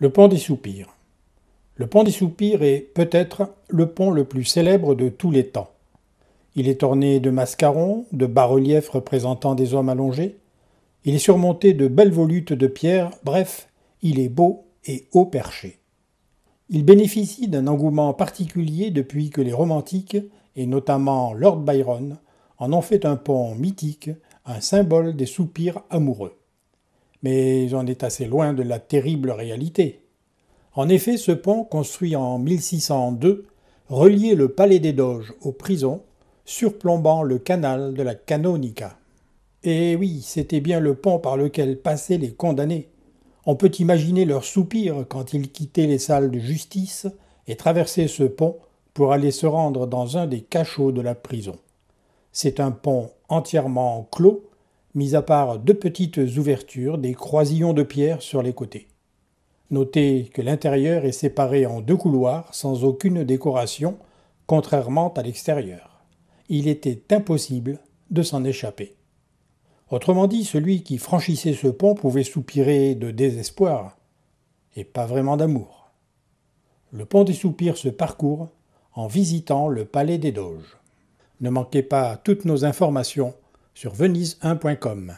Le pont des soupirs. Le pont des soupirs est peut-être le pont le plus célèbre de tous les temps. Il est orné de mascarons, de bas-reliefs représentant des hommes allongés. Il est surmonté de belles volutes de pierre, bref, il est beau et haut perché. Il bénéficie d'un engouement particulier depuis que les romantiques, et notamment Lord Byron, en ont fait un pont mythique, un symbole des soupirs amoureux mais on est assez loin de la terrible réalité. En effet, ce pont, construit en 1602, reliait le palais des Doges aux prisons, surplombant le canal de la Canonica. Et eh oui, c'était bien le pont par lequel passaient les condamnés. On peut imaginer leurs soupirs quand ils quittaient les salles de justice et traversaient ce pont pour aller se rendre dans un des cachots de la prison. C'est un pont entièrement clos mis à part deux petites ouvertures, des croisillons de pierre sur les côtés. Notez que l'intérieur est séparé en deux couloirs sans aucune décoration, contrairement à l'extérieur. Il était impossible de s'en échapper. Autrement dit, celui qui franchissait ce pont pouvait soupirer de désespoir, et pas vraiment d'amour. Le pont des soupirs se parcourt en visitant le palais des doges. Ne manquez pas toutes nos informations sur venise1.com.